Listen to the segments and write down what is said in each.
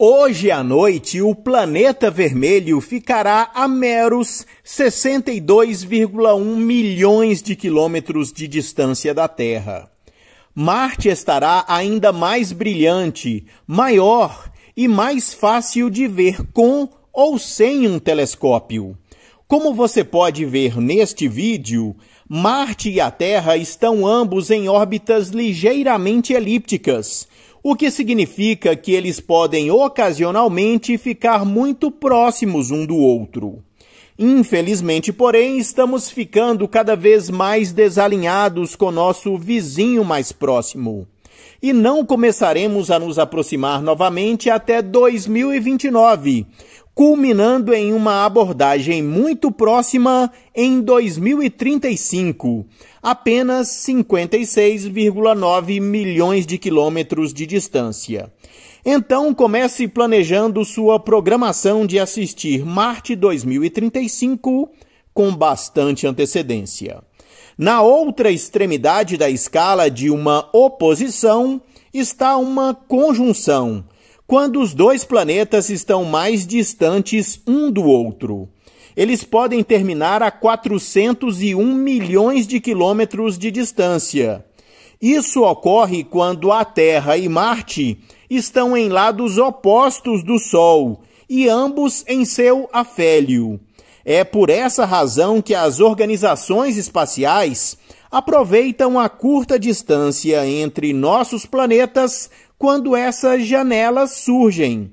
Hoje à noite, o planeta vermelho ficará a meros 62,1 milhões de quilômetros de distância da Terra. Marte estará ainda mais brilhante, maior e mais fácil de ver com ou sem um telescópio. Como você pode ver neste vídeo, Marte e a Terra estão ambos em órbitas ligeiramente elípticas o que significa que eles podem ocasionalmente ficar muito próximos um do outro. Infelizmente, porém, estamos ficando cada vez mais desalinhados com nosso vizinho mais próximo. E não começaremos a nos aproximar novamente até 2029, culminando em uma abordagem muito próxima em 2035, apenas 56,9 milhões de quilômetros de distância. Então comece planejando sua programação de assistir Marte 2035 com bastante antecedência. Na outra extremidade da escala de uma oposição está uma conjunção quando os dois planetas estão mais distantes um do outro. Eles podem terminar a 401 milhões de quilômetros de distância. Isso ocorre quando a Terra e Marte estão em lados opostos do Sol e ambos em seu afélio. É por essa razão que as organizações espaciais aproveitam a curta distância entre nossos planetas quando essas janelas surgem.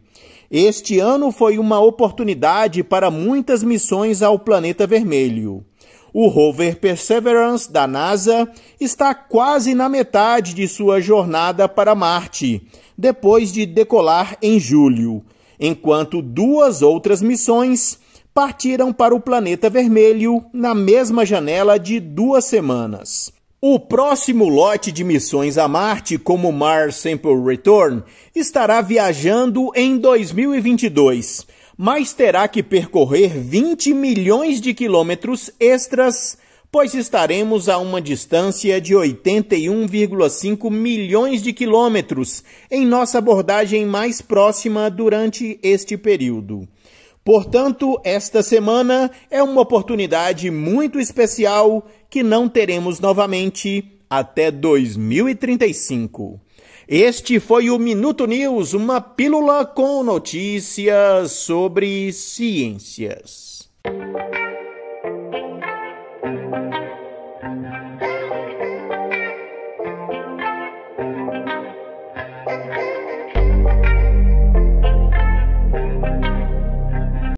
Este ano foi uma oportunidade para muitas missões ao planeta vermelho. O rover Perseverance da NASA está quase na metade de sua jornada para Marte, depois de decolar em julho, enquanto duas outras missões partiram para o planeta vermelho na mesma janela de duas semanas. O próximo lote de missões a Marte, como Mars Sample Return, estará viajando em 2022, mas terá que percorrer 20 milhões de quilômetros extras, pois estaremos a uma distância de 81,5 milhões de quilômetros em nossa abordagem mais próxima durante este período. Portanto, esta semana é uma oportunidade muito especial que não teremos novamente até 2035. Este foi o Minuto News, uma pílula com notícias sobre ciências.